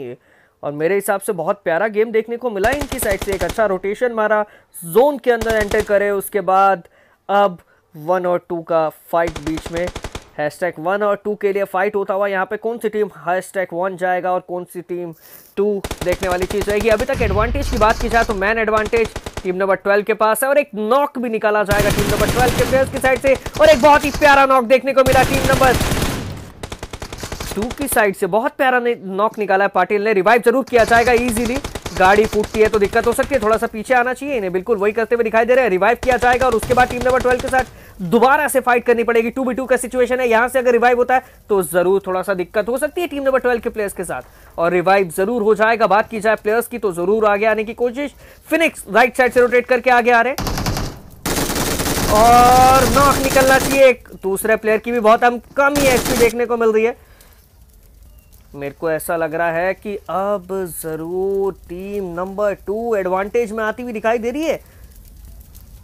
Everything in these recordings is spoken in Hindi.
और मेरे हिसाब से बहुत प्यारा गेम देखने को मिला इनकी साइड से एक अच्छा रोटेशन मारा जोन के अंदर एंटर करे उसके बाद अब वन और टू का फाइट बीच में हैश टैग वन और टू के लिए फाइट होता हुआ यहाँ पे कौन सी टीम हैश टैग वन जाएगा और कौन सी टीम टू देखने वाली चीज़ रहेगी अभी तक एडवांटेज की बात की जाए तो man advantage team number twelve के पास है और एक नॉक भी निकाला जाएगा टीम नंबर ट्वेल्व के प्लेयर्स की साइड से और एक बहुत ही प्यारा नॉक देखने को मिला टीम नंबर टू की साइड से बहुत प्यारा नॉक निकाला है पाटिल ने रिवाइव जरूर किया जाएगा इजीली गाड़ी फूटती है तो दिक्कत हो सकती है थोड़ा सा पीछे आना चाहिए इन्हें बिल्कुल वही करते हुए दिखाई दे रहे हैं रिवाइव किया जाएगा और उसके बाद टीम नंबर ट्वेल्व के साथ दोबारा से फाइट करनी पड़ेगी टू बी टू का सिचुएशन है यहां से अगर रिवाइव होता है तो जरूर थोड़ा सा दिक्कत हो सकती है टीम नंबर ट्वेल्व के प्लेयर्स के साथ और रिवाइव जरूर हो जाएगा बात की जाए प्लेयर्स की तो जरूर आगे आने की कोशिश फिनिक्स राइट साइड से रोटेट करके आगे आ रहे और नॉक निकलना चाहिए एक दूसरे प्लेयर की भी बहुत हम कम ही एक्सपी देखने को मिल रही है मेरे को ऐसा लग रहा है कि अब ज़रूर टीम नंबर टू एडवांटेज में आती हुई दिखाई दे रही है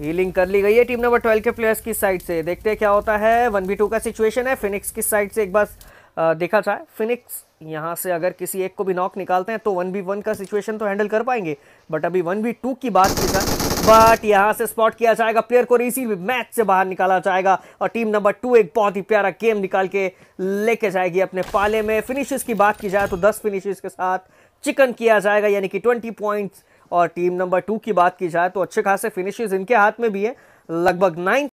हीलिंग कर ली गई है टीम नंबर ट्वेल्व के प्लेयर्स की साइड से देखते हैं क्या होता है वन बी टू का सिचुएशन है फिनिक्स की साइड से एक बार देखा जाए फिनिक्स यहाँ से अगर किसी एक को भी नॉक निकालते हैं तो वन बी वन का सिचुएशन तो हैंडल कर पाएंगे बट अभी वन बी टू की बात की जाए बट यहां से स्पॉट किया जाएगा प्लेयर को इसीलिए मैच से बाहर निकाला जाएगा और टीम नंबर टू एक बहुत ही प्यारा गेम निकाल के लेके जाएगी अपने पाले में फिनिशेस की बात की जाए तो दस फिनिशेस के साथ चिकन किया जाएगा यानी कि ट्वेंटी पॉइंट्स और टीम नंबर टू की बात की जाए तो अच्छे खासे फिनिशेस इनके हाथ में भी है लगभग नाइन